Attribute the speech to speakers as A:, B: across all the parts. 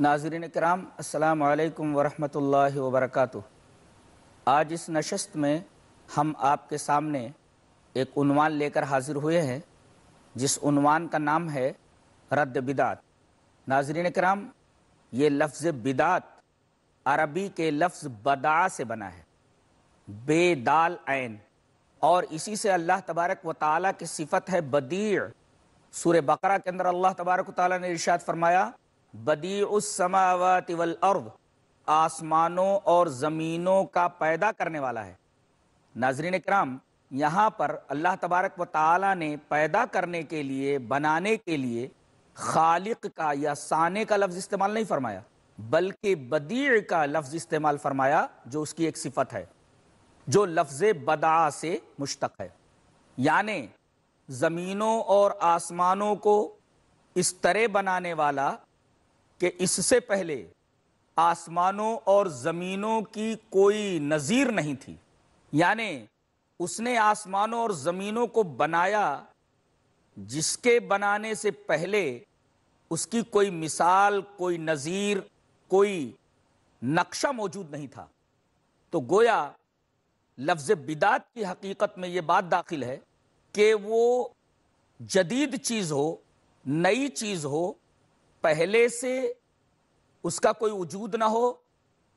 A: ناظرین کرام السلام علیکم ورحمۃ اللہ وبرکاتہ آج اس نشست میں ہم آپ کے سامنے ایک عنوان لے کر حاضر ہوئے ہیں جس عنوان کا نام ہے رد بدات ناظرین کرام یہ لفظ بدات عربی کے لفظ بدع سے بنا ہے بے دال عین اور اسی سے اللہ تبارک و تعالیٰ کی صفت ہے بدیع سور بقرہ کے اندر اللہ تبارک و تعالیٰ نے ارشاد فرمایا بدی السماوات والارض آسمانوں اور زمینوں کا پیدا کرنے والا ہے ناظرین کرام یہاں پر اللہ تبارک و تعالی نے پیدا کرنے کے لیے بنانے کے لیے خالق کا یا سانے کا لفظ استعمال نہیں فرمایا بلکہ بدیع کا لفظ استعمال فرمایا جو اس کی ایک صفت ہے جو لفظ بدا سے مشتق ہے یعنی زمینوں اور آسمانوں کو اس طرح بنانے والا کہ اس سے پہلے آسمانوں اور زمینوں کی کوئی نظیر نہیں تھی یعنی اس نے آسمانوں اور زمینوں کو بنایا جس کے بنانے سے پہلے اس کی کوئی مثال کوئی نظیر کوئی نقشہ موجود نہیں تھا تو گویا لفظ بدات کی حقیقت میں یہ بات داخل ہے کہ وہ جدید چیز ہو نئی چیز ہو پہلے سے اس کا کوئی وجود نہ ہو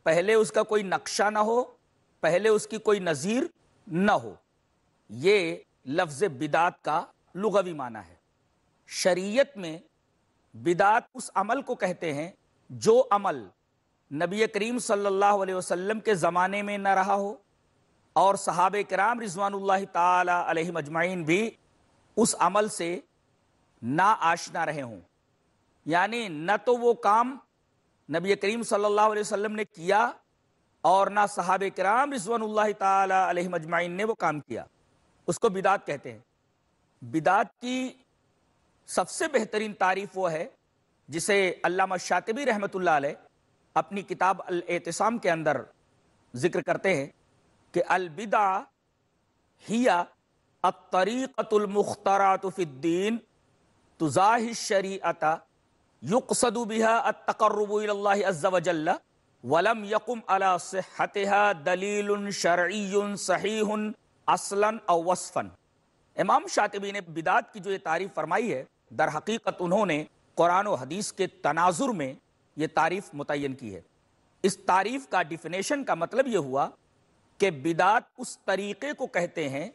A: پہلے اس کا کوئی نقشہ نہ ہو پہلے اس کی کوئی نظیر نہ ہو یہ لفظ بدعت کا لغوی معنی ہے شریعت میں بدعت اس عمل کو کہتے ہیں جو عمل نبی کریم صلی اللہ علیہ وسلم کے زمانے میں نہ رہا ہو اور صحابہ کرام رضوان اللہ تعالی علیہ مجمعین بھی اس عمل سے نا آشنا رہے ہوں یعنی نہ تو وہ کام نبی کریم صلی اللہ علیہ وسلم نے کیا اور نہ صحاب کرام رضوان اللہ تعالی علیہ مجمعین نے وہ کام کیا اس کو بدعت کہتے ہیں بدعت کی سب سے بہترین تعریف وہ ہے جسے علامہ شاطبی رحمۃ اللہ علیہ اپنی کتاب الاعتصام کے اندر ذکر کرتے ہیں کہ البدع ہیا اب المخترات فی الدین تزاہ شری یقصد بها التقرب الى الله عز وجل ولم دليل شرعي صحيح دلیل شرعی وصفا امام شاطبی نے بدعت کی جو یہ تعریف فرمائی ہے در حقیقت انہوں نے قرآن و حدیث کے تناظر میں یہ تعریف متعین کی ہے اس تعریف کا ڈیفینیشن کا مطلب یہ ہوا کہ بدعت اس طریقے کو کہتے ہیں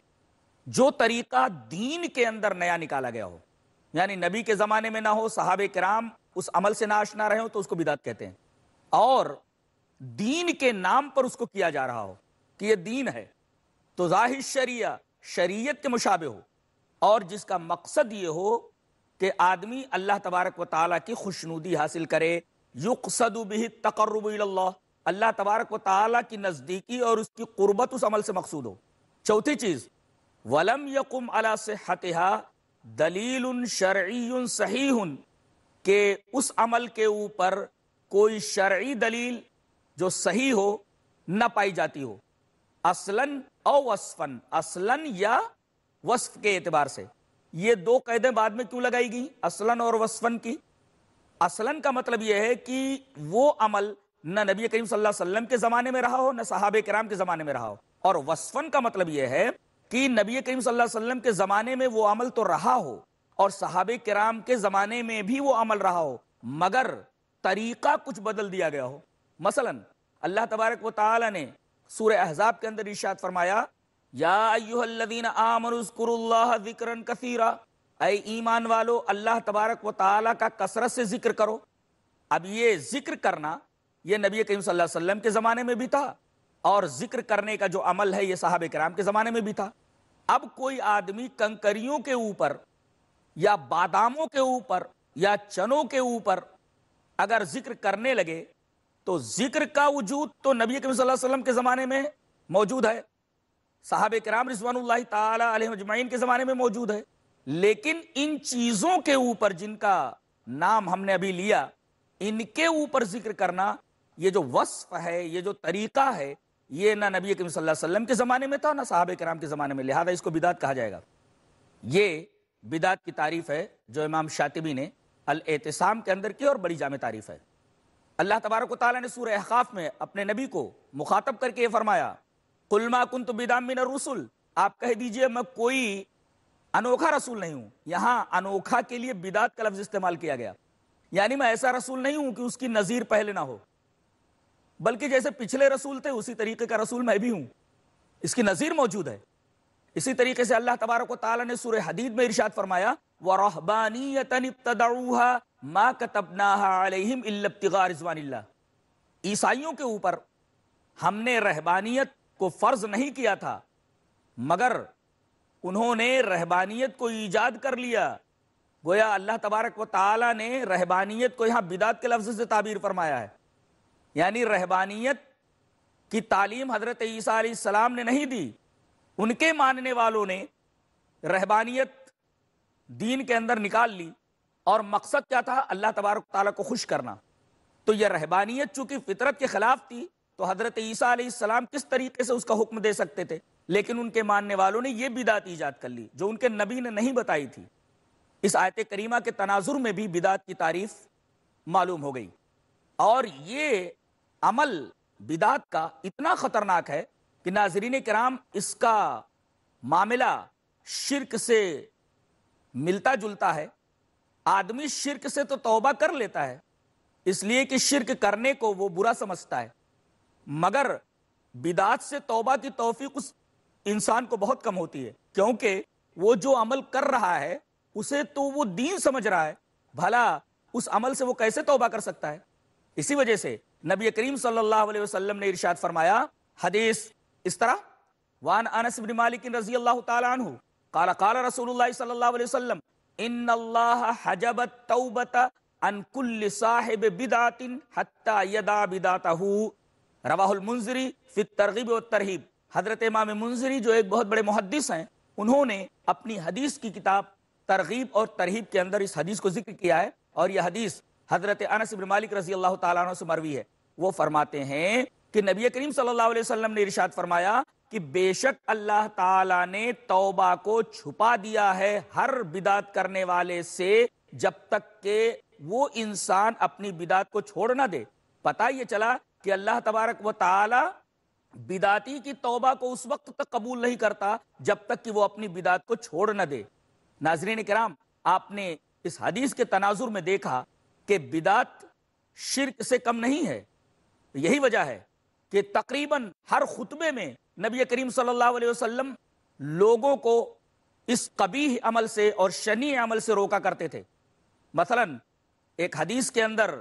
A: جو طریقہ دین کے اندر نیا نکالا گیا ہو یعنی نبی کے زمانے میں نہ ہو صحابہ کرام اس عمل سے ناش نہ رہے ہو تو اس کو بدعت کہتے ہیں اور دین کے نام پر اس کو کیا جا رہا ہو کہ یہ دین ہے تو ظاہر شریعہ شریعت کے مشابہ ہو اور جس کا مقصد یہ ہو کہ آدمی اللہ تبارک و تعالیٰ کی خوشنودی حاصل کرے یقصد به تقرب اللہ اللہ تبارک و تعالیٰ کی نزدیکی اور اس کی قربت اس عمل سے مقصود ہو چوتھی چیز ولم یقم کم اللہ سے دلیل شرعی صحیح کہ اس عمل کے اوپر کوئی شرعی دلیل جو صحیح ہو نہ پائی جاتی ہو اصلاً او وسفن اصلاً یا وصف کے اعتبار سے یہ دو قیدیں بعد میں کیوں لگائی گئیں اصلاً اور وسفن کی اصلاً کا مطلب یہ ہے کہ وہ عمل نہ نبی کریم صلی اللہ علیہ وسلم کے زمانے میں رہا ہو نہ صحابہ کرام کے زمانے میں رہا ہو اور وسفن کا مطلب یہ ہے کہ نبی کریم صلی اللہ علیہ وسلم کے زمانے میں وہ عمل تو رہا ہو اور صحابہ کرام کے زمانے میں بھی وہ عمل رہا ہو مگر طریقہ کچھ بدل دیا گیا ہو مثلا اللہ تبارک و تعالی نے سورہ احزاب کے اندر فرمایا یا ایوہ الذین آمنوا اذکروا اللہ کثیرا اے ایمان والو اللہ تبارک و تعالی کا کثرت سے ذکر کرو اب یہ ذکر کرنا یہ نبی کریم صلی اللہ علیہ وسلم کے زمانے میں بھی تھا اور ذکر کرنے کا جو عمل ہے یہ صحابہ کرام کے زمانے میں بھی تھا اب کوئی آدمی کنکریوں کے اوپر یا باداموں کے اوپر یا چنوں کے اوپر اگر ذکر کرنے لگے تو ذکر کا وجود تو نبی کریم صلی اللہ علیہ وسلم کے زمانے میں موجود ہے صحابہ کرام رضوان اللہ تعالی علیہ مجمعین کے زمانے میں موجود ہے لیکن ان چیزوں کے اوپر جن کا نام ہم نے ابھی لیا ان کے اوپر ذکر کرنا یہ جو وصف ہے یہ جو طریقہ ہے یہ نہ نبی کریم صلی اللہ علیہ وسلم کے زمانے میں تھا نہ صحابہ کرام کے زمانے میں لہذا اس کو بدعت کہا جائے گا یہ بدعت کی تعریف ہے جو امام شاطبی نے الاعتصام کے اندر کی اور بڑی جامع تعریف ہے اللہ تبارک و تعالیٰ نے سورہ احقاف میں اپنے نبی کو مخاطب کر کے یہ فرمایا کلما کن تو بدام من رسول آپ کہہ دیجئے میں کوئی انوکھا رسول نہیں ہوں یہاں انوکھا کے لیے بدعت کا لفظ استعمال کیا گیا یعنی میں ایسا رسول نہیں ہوں کہ اس کی نظیر پہلے نہ ہو بلکہ جیسے پچھلے رسول تھے اسی طریقے کا رسول میں بھی ہوں اس کی نظیر موجود ہے اسی طریقے سے اللہ تبارک و تعالیٰ نے سورہ حدید میں ارشاد فرمایا وہ رحبانی عیسائیوں کے اوپر ہم نے رہبانیت کو فرض نہیں کیا تھا مگر انہوں نے رہبانیت کو ایجاد کر لیا گویا اللہ تبارک و تعالیٰ نے رہبانیت کو یہاں بدعت کے لفظ سے تعبیر فرمایا ہے یعنی رہبانیت کی تعلیم حضرت عیسیٰ علیہ السلام نے نہیں دی ان کے ماننے والوں نے رہبانیت دین کے اندر نکال لی اور مقصد کیا تھا اللہ تبارک تعالیٰ کو خوش کرنا تو یہ رہبانیت چونکہ فطرت کے خلاف تھی تو حضرت عیسیٰ علیہ السلام کس طریقے سے اس کا حکم دے سکتے تھے لیکن ان کے ماننے والوں نے یہ بدعت ایجاد کر لی جو ان کے نبی نے نہیں بتائی تھی اس آیت کریمہ کے تناظر میں بھی بدعت کی تعریف معلوم ہو گئی اور یہ عمل بدات کا اتنا خطرناک ہے کہ ناظرین کرام اس کا معاملہ شرک سے ملتا جلتا ہے آدمی شرک سے تو توبہ کر لیتا ہے اس لیے کہ شرک کرنے کو وہ برا سمجھتا ہے مگر بدعت سے توبہ کی توفیق اس انسان کو بہت کم ہوتی ہے کیونکہ وہ جو عمل کر رہا ہے اسے تو وہ دین سمجھ رہا ہے بھلا اس عمل سے وہ کیسے توبہ کر سکتا ہے اسی وجہ سے نبی کریم صلی اللہ علیہ وسلم نے ارشاد فرمایا حدیث اس طرح وان انس بن مالک رضی اللہ تعالی عنہ قال قال رسول اللہ صلی اللہ علیہ وسلم ان اللہ حجب التوبت عن كل صاحب بدعت حتى يدع بدعته رواہ المنذری فی الترغیب والترہیب حضرت امام منذری جو ایک بہت بڑے محدث ہیں انہوں نے اپنی حدیث کی کتاب ترغیب اور ترہیب کے اندر اس حدیث کو ذکر کیا ہے اور یہ حدیث حضرت انس بن مالک رضی اللہ تعالیٰ عنہ سے مروی ہے وہ فرماتے ہیں کہ نبی کریم صلی اللہ علیہ وسلم نے فرمایا کہ بے شک اللہ تعالیٰ نے توبہ کو چھپا دیا ہے ہر بدعت کرنے والے سے جب تک کہ وہ انسان اپنی بدعت کو چھوڑ نہ دے پتا یہ چلا کہ اللہ تبارک و تعالیٰ بداتی کی توبہ کو اس وقت تک قبول نہیں کرتا جب تک کہ وہ اپنی بدعت کو چھوڑ نہ دے ناظرین کرام آپ نے اس حدیث کے تناظر میں دیکھا کہ بدات شرک سے کم نہیں ہے یہی وجہ ہے کہ تقریباً ہر خطبے میں نبی کریم صلی اللہ علیہ وسلم لوگوں کو اس قبیح عمل سے اور شنی عمل سے روکا کرتے تھے مثلاً ایک حدیث کے اندر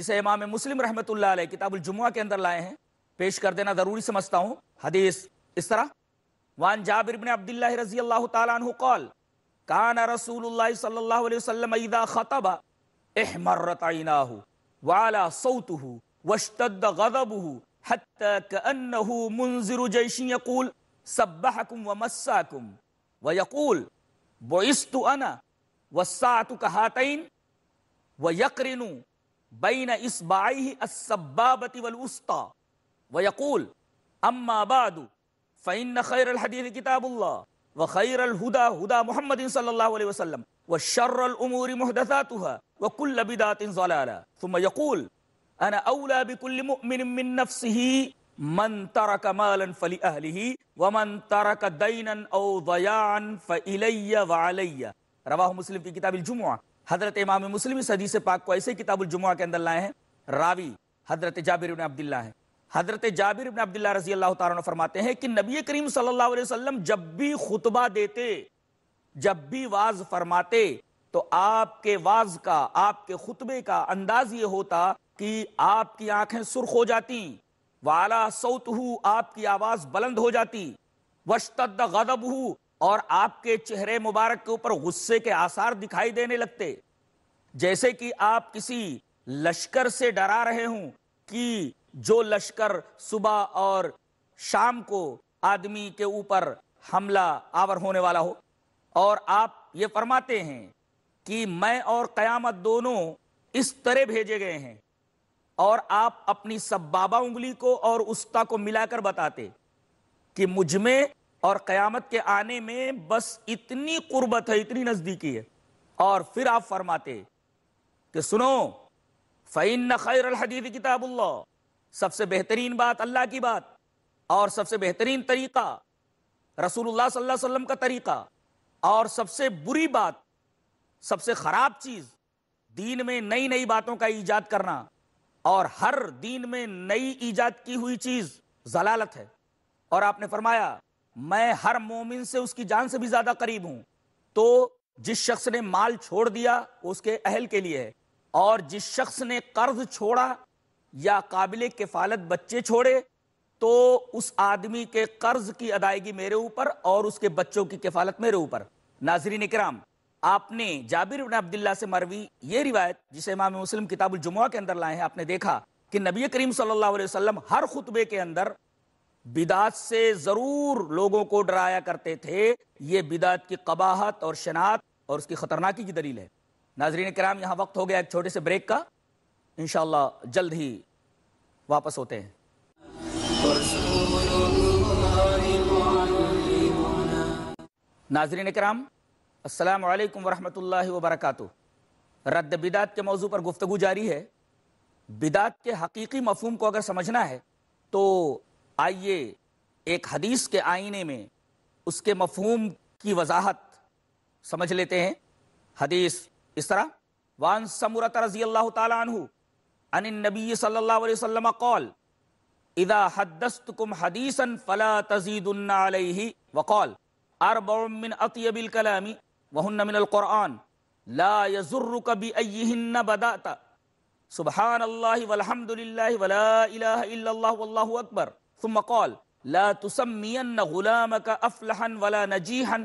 A: جسے امام مسلم رحمت اللہ علیہ کتاب الجمعہ کے اندر لائے ہیں پیش کر دینا ضروری سمجھتا ہوں حدیث اس طرح وان جابر عبداللہ رضی اللہ تعالیٰ عنہ قال رسول اللہ صلی اللہ علیہ وسلم خطبہ احمرت عيناه وعلى صوته واشتد غضبه حتى كأنه منذر جيش يقول سبحكم ومساكم ويقول بعثت أنا والساعة كهاتين ويقرن بين إصبعيه السبابة والوسطى ويقول أما بعد فإن خير الحديث كتاب الله وخير الهدى هدى محمد صلى الله عليه وسلم وشر الأمور محدثاتها وكل بدعة ضلالة ثم يقول أنا أولى بكل مؤمن من نفسه من ترك مالا فلأهله ومن ترك دينا أو ضياعا فإلي وعلي رواه مسلم في كتاب الجمعة حضرت امام مسلم اس حدیث پاک کو ایسے کتاب الجمعہ کے اندر لائے ہیں راوی حضرت جابر ابن عبداللہ ہیں حضرت جابر ابن عبداللہ رضی اللہ تعالیٰ عنہ فرماتے ہیں کہ نبی کریم صلی اللہ علیہ وسلم جب بھی خطبہ دیتے جب بھی واز فرماتے تو آپ کے واز کا آپ کے خطبے کا انداز یہ ہوتا کہ آپ کی آنکھیں سرخ ہو جاتی والا سوت ہو آپ کی آواز بلند ہو جاتی وشتد غدب ہو اور آپ کے چہرے مبارک کے اوپر غصے کے آثار دکھائی دینے لگتے جیسے کہ آپ کسی لشکر سے ڈرا رہے ہوں کہ جو لشکر صبح اور شام کو آدمی کے اوپر حملہ آور ہونے والا ہو اور آپ یہ فرماتے ہیں کہ میں اور قیامت دونوں اس طرح بھیجے گئے ہیں اور آپ اپنی سب بابا انگلی کو اور استا کو ملا کر بتاتے کہ مجھ میں اور قیامت کے آنے میں بس اتنی قربت ہے اتنی نزدیکی ہے اور پھر آپ فرماتے کہ سنو فعین خیر الحدید کتاب اللہ سب سے بہترین بات اللہ کی بات اور سب سے بہترین طریقہ رسول اللہ صلی اللہ علیہ وسلم کا طریقہ اور سب سے بری بات سب سے خراب چیز دین میں نئی نئی باتوں کا ایجاد کرنا اور ہر دین میں نئی ایجاد کی ہوئی چیز ضلالت ہے اور آپ نے فرمایا میں ہر مومن سے اس کی جان سے بھی زیادہ قریب ہوں تو جس شخص نے مال چھوڑ دیا اس کے اہل کے لیے ہے اور جس شخص نے قرض چھوڑا یا قابل کفالت بچے چھوڑے تو اس آدمی کے قرض کی ادائیگی میرے اوپر اور اس کے بچوں کی کفالت میرے اوپر ناظرین اکرام آپ نے جابر بن عبداللہ سے مروی یہ روایت جسے امام مسلم کتاب الجمعہ کے اندر لائے ہیں آپ نے دیکھا کہ نبی کریم صلی اللہ علیہ وسلم ہر خطبے کے اندر بدعت سے ضرور لوگوں کو ڈرایا کرتے تھے یہ بدعت کی قباحت اور شناخت اور اس کی خطرناکی کی دلیل ہے ناظرین کرام یہاں وقت ہو گیا ایک چھوٹے سے بریک کا انشاءاللہ جلد ہی واپس ہوتے ہیں ناظرین کرام السلام علیکم ورحمۃ اللہ وبرکاتہ رد بدعت کے موضوع پر گفتگو جاری ہے بدعت کے حقیقی مفہوم کو اگر سمجھنا ہے تو آئیے ایک حدیث کے آئینے میں اس کے مفہوم کی وضاحت سمجھ لیتے ہیں حدیث اس طرح وان رضی اللہ تعالیٰ صلی اللہ علیہ وسلم فلا اربع من وہن من القرآن لا يزرك بأيهن بدأت سبحان الله والحمد لله ولا إله إلا الله والله أكبر ثم قال لا تسمين غلامك أفلحا ولا نجيحا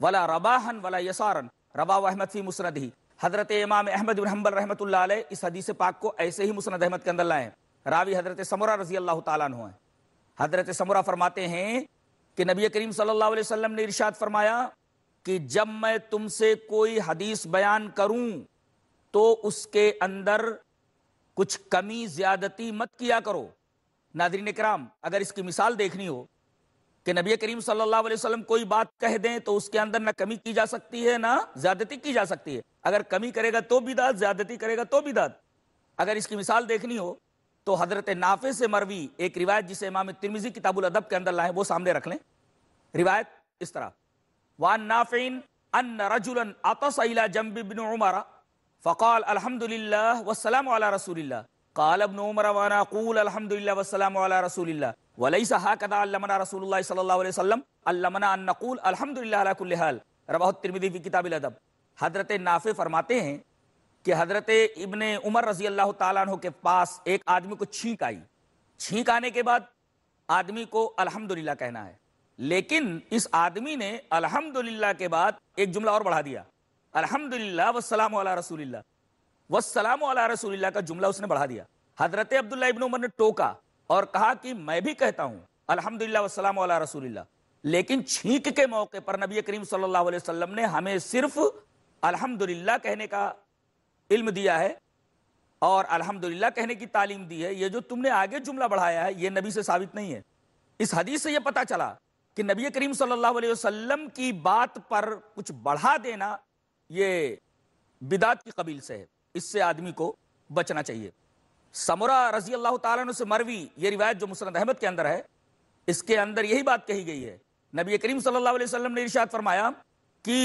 A: ولا رباحا ولا يسارا ربا و احمد في مسنده حضرت امام احمد بن حنبل رحمت اللہ علیہ اس حدیث پاک کو ایسے ہی مسند احمد کے اندر لائے راوی حضرت سمرہ رضی اللہ تعالیٰ عنہ ہیں حضرت سمرہ فرماتے ہیں کہ نبی کریم صلی اللہ علیہ وسلم نے ارشاد فرمایا کہ جب میں تم سے کوئی حدیث بیان کروں تو اس کے اندر کچھ کمی زیادتی مت کیا کرو ناظرین کرام اگر اس کی مثال دیکھنی ہو کہ نبی کریم صلی اللہ علیہ وسلم کوئی بات کہہ دیں تو اس کے اندر نہ کمی کی جا سکتی ہے نہ زیادتی کی جا سکتی ہے اگر کمی کرے گا تو بھی داد زیادتی کرے گا تو بھی داد اگر اس کی مثال دیکھنی ہو تو حضرت نافع سے مروی ایک روایت جسے امام ترمیزی کتاب الادب کے اندر لائیں وہ سامنے رکھ لیں روایت اس طرح وان نافعن ان رجلا اتصى الى جنب ابن عمر فقال الحمد لله والسلام على رسول الله قال ابن عمر وانا اقول الحمد لله والسلام على رسول الله وليس هكذا علمنا رسول الله صلى الله عليه وسلم علمنا ان نقول الحمد لله على كل حال رواه الترمذي في كتاب الادب حضرت نافع فرماتے ہیں کہ حضرت ابن عمر رضی اللہ تعالیٰ عنہ کے پاس ایک آدمی کو چھینک آئی چھینک آنے کے بعد آدمی کو الحمدللہ کہنا ہے لیکن اس آدمی نے الحمدللہ کے بعد ایک جملہ اور بڑھا دیا الحمدللہ والسلام علی رسول اللہ والسلام علی رسول اللہ کا جملہ اس نے بڑھا دیا حضرت عبداللہ ابن عمر نے ٹوکا اور کہا کہ میں بھی کہتا ہوں الحمدللہ والسلام علی رسول اللہ لیکن چھینک کے موقع پر نبی کریم صلی اللہ علیہ وسلم نے ہمیں صرف الحمدللہ کہنے کا علم دیا ہے اور الحمدللہ کہنے کی تعلیم دی ہے یہ جو تم نے آگے جملہ بڑھایا ہے یہ نبی سے ثابت نہیں ہے اس حدیث سے یہ پتا چلا کہ نبی کریم صلی اللہ علیہ وسلم کی بات پر کچھ بڑھا دینا یہ بدات کی قبیل سے ہے اس سے آدمی کو بچنا چاہیے سمورا رضی اللہ تعالیٰ نے مروی یہ روایت جو مسنت احمد کے اندر ہے اس کے اندر یہی بات کہی گئی ہے نبی کریم صلی اللہ علیہ وسلم نے ارشاد فرمایا کہ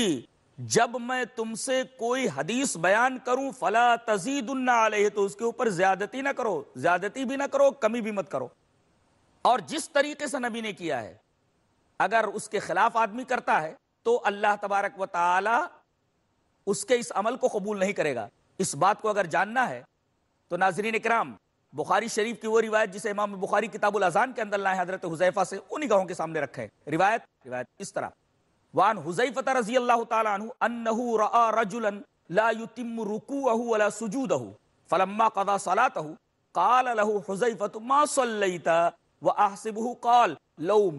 A: جب میں تم سے کوئی حدیث بیان کروں فلا تزید النا علیہ تو اس کے اوپر زیادتی نہ کرو زیادتی بھی نہ کرو کمی بھی مت کرو اور جس طریقے سے نبی نے کیا ہے اگر اس کے خلاف آدمی کرتا ہے تو اللہ تبارک و تعالی اس کے اس عمل کو قبول نہیں کرے گا اس بات کو اگر جاننا ہے تو ناظرین اکرام بخاری شریف کی وہ روایت جسے امام بخاری کتاب الازان کے اندر لائے حضرت حضیفہ سے انہی گاؤں کے سامنے رکھے روایت روایت اس طرح وان حضیفت رضی اللہ تعالی عنہ انہو رعا رجلا لا یتم رکوعہ ولا سجودہ فلما قضا صلاتہ قال له حضیفت ما صلیتا و قال لو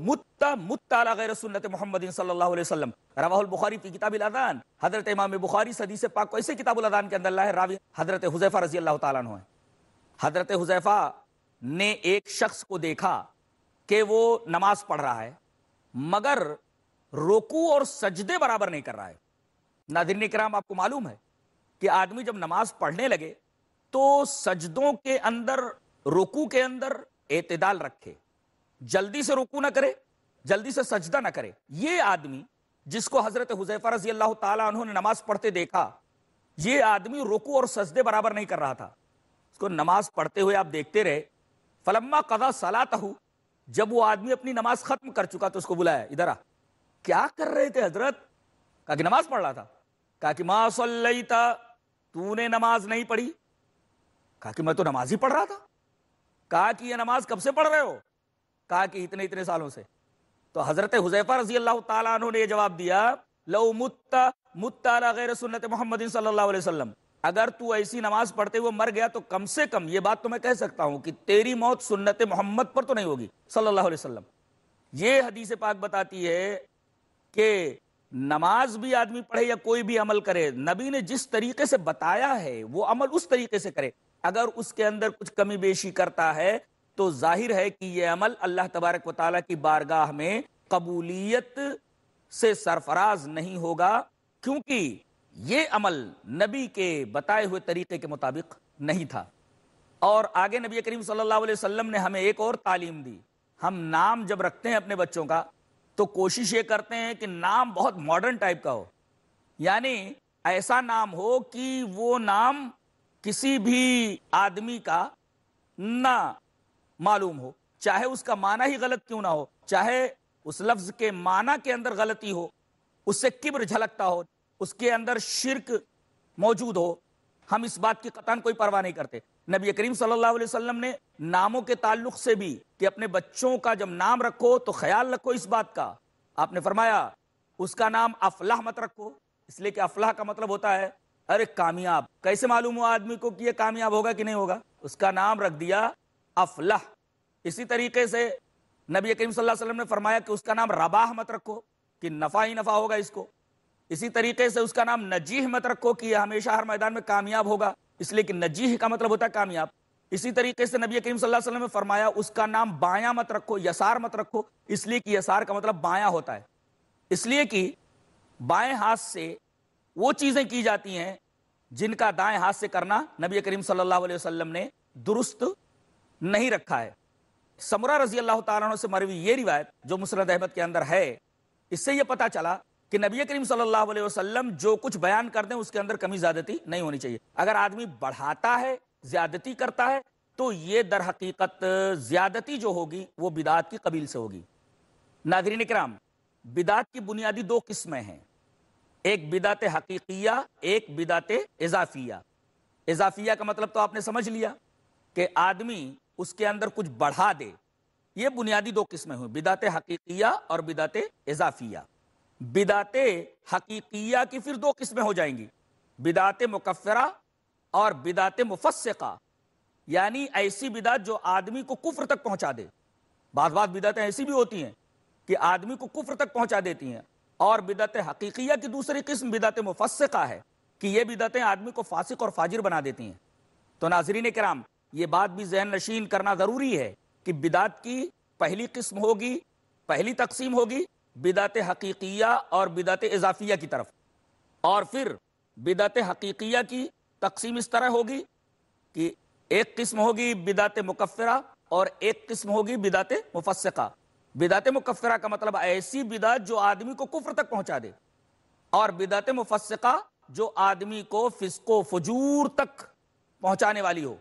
A: غیر سنت محمد صلی اللہ علیہ وسلم البخاری کی کتاب حضرت امام بخاری سے الادان کے اندر راوی حضرت حضیفہ رضی اللہ تعالیٰ عنہ حضرت حضیفہ نے ایک شخص کو دیکھا کہ وہ نماز پڑھ رہا ہے مگر روکو اور سجدے برابر نہیں کر رہا ہے آپ کو معلوم ہے کہ آدمی جب نماز پڑھنے لگے تو سجدوں کے اندر روکو کے اندر اعتدال رکھے جلدی سے رکو نہ کرے جلدی سے سجدہ نہ کرے یہ آدمی جس کو حضرت حضیفہ رضی اللہ تعالیٰ نے نماز پڑھتے دیکھا یہ آدمی رکو اور سجدے برابر نہیں کر رہا تھا اس کو نماز پڑھتے ہوئے آپ دیکھتے رہے فلما قضا سلاتہ جب وہ آدمی اپنی نماز ختم کر چکا تو اس کو بلایا ادھر آ کیا کر رہے تھے حضرت کہا کہ نماز پڑھ رہا تھا کہا کہ تو نے نماز نہیں پڑھی کہا کہ میں تو نماز ہی پڑھ رہا تھا کہا کہ یہ نماز کب سے پڑھ رہے ہو کہا کہ اتنے اتنے سالوں سے تو حضرت حضیفہ رضی اللہ تعالیٰ عنہ نے یہ جواب دیا لو مت مت غیر سنت محمد صلی اللہ علیہ وسلم اگر تو ایسی نماز پڑھتے ہوئے مر گیا تو کم سے کم یہ بات تو میں کہہ سکتا ہوں کہ تیری موت سنت محمد پر تو نہیں ہوگی صلی اللہ علیہ وسلم یہ حدیث پاک بتاتی ہے کہ نماز بھی آدمی پڑھے یا کوئی بھی عمل کرے نبی نے جس طریقے سے بتایا ہے وہ عمل اس طریقے سے کرے اگر اس کے اندر کچھ کمی بیشی کرتا ہے تو ظاہر ہے کہ یہ عمل اللہ تبارک و تعالیٰ کی بارگاہ میں قبولیت سے سرفراز نہیں ہوگا کیونکہ یہ عمل نبی کے بتائے ہوئے طریقے کے مطابق نہیں تھا اور آگے نبی کریم صلی اللہ علیہ وسلم نے ہمیں ایک اور تعلیم دی ہم نام جب رکھتے ہیں اپنے بچوں کا تو کوشش یہ کرتے ہیں کہ نام بہت ماڈرن ٹائپ کا ہو یعنی ایسا نام ہو کہ وہ نام کسی بھی آدمی کا نہ معلوم ہو چاہے اس کا معنی ہی غلط کیوں نہ ہو چاہے اس لفظ کے کے معنی اندر غلطی ہو اس سے کبر جھلکتا ہو اس کے اندر شرک موجود ہو ہم اس بات کی قطن نے ناموں کے تعلق سے بھی کہ اپنے بچوں کا جب نام رکھو تو خیال رکھو اس بات کا آپ نے فرمایا اس کا نام افلاح مت رکھو اس لیے کہ افلاح کا مطلب ہوتا ہے ارے کامیاب کیسے معلوم ہوا آدمی کو کہ یہ کامیاب ہوگا کہ نہیں ہوگا اس کا نام رکھ دیا افلح اسی طریقے سے نبی کریم صلی اللہ علیہ وسلم نے فرمایا کہ اس کا نام رباہ مت رکھو کہ نفع ہی نفع ہوگا اس کو اسی طریقے سے اس کا نام نجیح مت رکھو کہ یہ ہمیشہ ہر میدان میں کامیاب ہوگا اس لیے کہ نجیح کا مطلب ہوتا ہے کامیاب اسی طریقے سے نبی کریم صلی اللہ علیہ وسلم نے فرمایا اس کا نام بایاں مت رکھو یسار مت رکھو اس لیے کہ یسار کا مطلب بایاں ہوتا ہے اس لیے کہ بائیں ہاتھ سے وہ چیزیں کی جاتی ہیں جن کا دائیں ہاتھ سے کرنا نبی کریم صلی اللہ علیہ وسلم نے درست نہیں رکھا ہے سمرا رضی اللہ تعالیٰ عنہ سے مروی یہ روایت جو مسرد احمد کے اندر ہے اس سے یہ پتا چلا کہ نبی کریم صلی اللہ علیہ وسلم جو کچھ بیان کر دیں اس کے اندر کمی زیادتی نہیں ہونی چاہیے اگر آدمی بڑھاتا ہے زیادتی کرتا ہے تو یہ در حقیقت زیادتی جو ہوگی وہ بدعت کی قبیل سے ہوگی ناظرین کرام بدعت کی بنیادی دو قسمیں ہیں ایک بدعت حقیقیہ ایک بدعت اضافیہ اضافیہ کا مطلب تو آپ نے سمجھ لیا کہ آدمی اس کے اندر کچھ بڑھا دے یہ بنیادی دو قسمیں ہوئیں حقیقیہ اور بدعت اضافیہ حقیقیہ کی پھر دو قسمیں ہو جائیں گی بدعت مکفرہ اور مفسقہ یعنی ایسی جو آدمی کو کفر تک پہنچا دے بعض بعض بدعتیں ایسی بھی ہوتی ہیں کہ آدمی کو کفر تک پہنچا دیتی ہیں اور بدعت حقیقیہ کی دوسری قسم بدعت مفسقہ ہے کہ یہ بدعتیں آدمی کو فاسق اور فاجر بنا دیتی ہیں تو ناظرین کرام یہ بات بھی ذہن نشین کرنا ضروری ہے کہ بدعت کی پہلی قسم ہوگی پہلی تقسیم ہوگی بدعت حقیقیہ اور بدعت اضافیہ کی طرف اور پھر بدعت حقیقیہ کی تقسیم اس طرح ہوگی کہ ایک قسم ہوگی بدات مکفرہ اور ایک قسم ہوگی بدعت مفسقہ بدعت مکفرہ کا مطلب ایسی بدعت جو آدمی کو کفر تک پہنچا دے اور بدات مفسقہ جو آدمی کو فسق و فجور تک پہنچانے والی ہو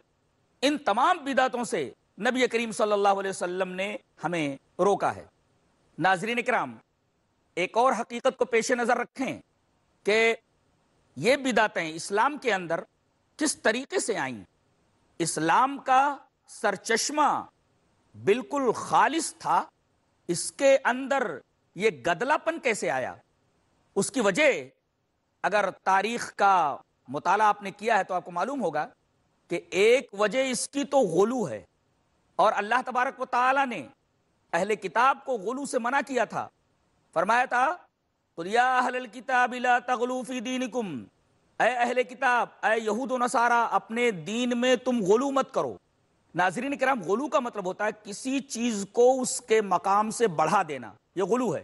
A: ان تمام بدعتوں سے نبی کریم صلی اللہ علیہ وسلم نے ہمیں روکا ہے ناظرین اکرام ایک اور حقیقت کو پیش نظر رکھیں کہ یہ بدعتیں اسلام کے اندر کس طریقے سے آئیں اسلام کا سرچشمہ بالکل خالص تھا اس کے اندر یہ گدلا پن کیسے آیا اس کی وجہ اگر تاریخ کا مطالعہ آپ نے کیا ہے تو آپ کو معلوم ہوگا کہ ایک وجہ اس کی تو غلو ہے اور اللہ تبارک و تعالی نے اہل کتاب کو غلو سے منع کیا تھا فرمایا تھا اے اے اہل کتاب یہود و نصارہ اپنے دین میں تم غلو مت کرو ناظرین کرام غلو کا مطلب ہوتا ہے کسی چیز کو اس کے مقام سے بڑھا دینا یہ غلو ہے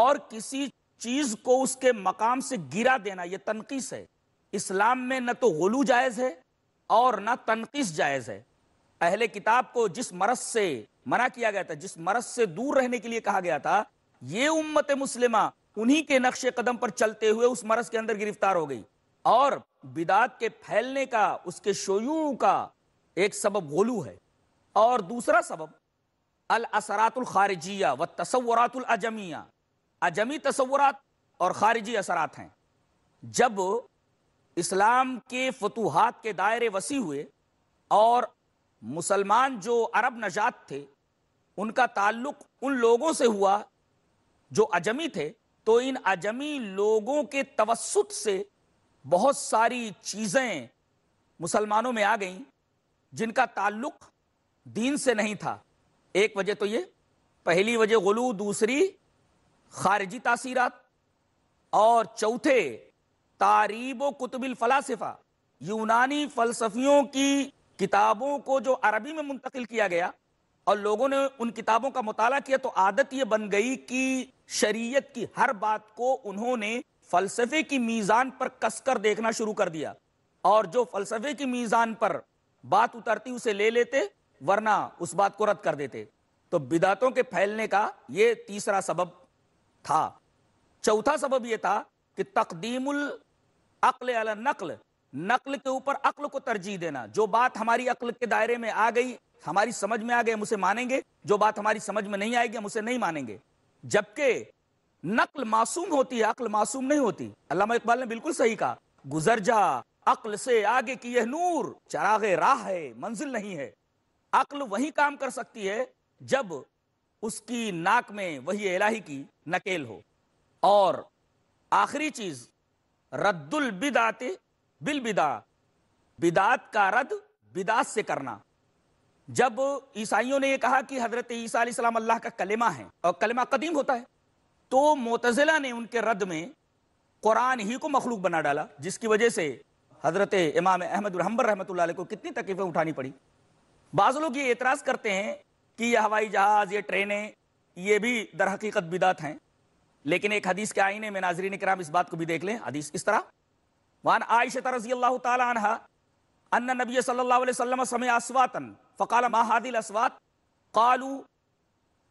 A: اور کسی چیز کو اس کے مقام سے گرا دینا یہ تنقیص ہے اسلام میں نہ تو غلو جائز ہے اور نہ تنقیس جائز ہے اہل کتاب کو جس مرض سے منع کیا گیا تھا جس مرض سے دور رہنے کے لیے کہا گیا تھا یہ امت مسلمہ انہی کے نقش قدم پر چلتے ہوئے اس مرض کے اندر گرفتار ہو گئی اور بداعت کے پھیلنے کا اس کے شویوں کا ایک سبب غلو ہے اور دوسرا سبب الاثرات الخارجیہ و تصورات الجمیا اجمی تصورات اور خارجی اثرات ہیں جب اسلام کے فتوحات کے دائرے وسیع ہوئے اور مسلمان جو عرب نجات تھے ان کا تعلق ان لوگوں سے ہوا جو اجمی تھے تو ان اجمی لوگوں کے توسط سے بہت ساری چیزیں مسلمانوں میں آ گئیں جن کا تعلق دین سے نہیں تھا ایک وجہ تو یہ پہلی وجہ غلو دوسری خارجی تاثیرات اور چوتھے تعریب و کتب الفلاسفہ یونانی فلسفیوں کی کتابوں کو جو عربی میں منتقل کیا گیا اور لوگوں نے ان کتابوں کا مطالعہ کیا تو عادت یہ بن گئی کہ شریعت کی ہر بات کو انہوں نے فلسفے کی میزان پر کس کر دیکھنا شروع کر دیا اور جو فلسفے کی میزان پر بات اترتی اسے لے لیتے ورنہ اس بات کو رد کر دیتے تو بدعتوں کے پھیلنے کا یہ تیسرا سبب تھا چوتھا سبب یہ تھا کہ تقدیم ال عقل عقل علی نقل نقل کے اوپر کو ترجیح دینا جو بات ہماری عقل کے دائرے میں آ گئی ہماری سمجھ میں ہم اسے مانیں گے جو بات ہماری سمجھ میں نہیں آئے گی ہم اسے نہیں مانیں گے جبکہ نقل معصوم ہوتی ہے عقل معصوم نہیں ہوتی علامہ اقبال نے بالکل صحیح کہا گزر جا عقل سے آگے کی یہ نور چراغ راہ ہے منزل نہیں ہے عقل وہی کام کر سکتی ہے جب اس کی ناک میں وہی الہی کی نکیل ہو اور آخری چیز رد البدات بالبدا بدات کا رد بدات سے کرنا جب عیسائیوں نے یہ کہا کہ حضرت عیسیٰ علیہ السلام اللہ کا کلمہ ہے اور کلمہ قدیم ہوتا ہے تو متضلا نے ان کے رد میں قرآن ہی کو مخلوق بنا ڈالا جس کی وجہ سے حضرت امام احمد الحمبر رحمۃ اللہ علیہ کو کتنی تکلیفیں اٹھانی پڑی بعض لوگ یہ اعتراض کرتے ہیں کہ یہ ہوائی جہاز یہ ٹرینیں یہ بھی در حقیقت بدات ہیں لیکن ایک حدیث کے آئینے میں ناظرین کرام اس بات کو بھی دیکھ لیں حدیث اس طرح وان عائشہ رضی اللہ تعالی عنہ ان نبی صلی اللہ علیہ وسلم سمع اصواتا فقال ما هذه الاصوات قالوا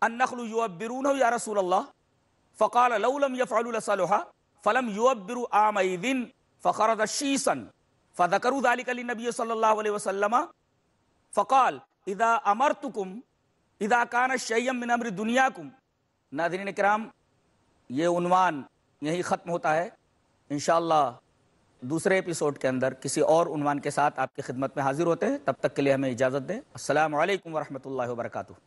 A: النخل يعبرون يا رسول الله فقال لو لم يفعلوا لصلحا فلم يعبروا عامئذ فخرج شيسا فذكروا ذلك للنبي صلى الله عليه وسلم فقال اذا امرتكم اذا كان شيئا من امر دنياكم ناظرین کرام یہ عنوان یہی ختم ہوتا ہے انشاءاللہ دوسرے ایپیسوڈ کے اندر کسی اور عنوان کے ساتھ آپ کی خدمت میں حاضر ہوتے ہیں تب تک کے لیے ہمیں اجازت دیں السلام علیکم ورحمۃ اللہ وبرکاتہ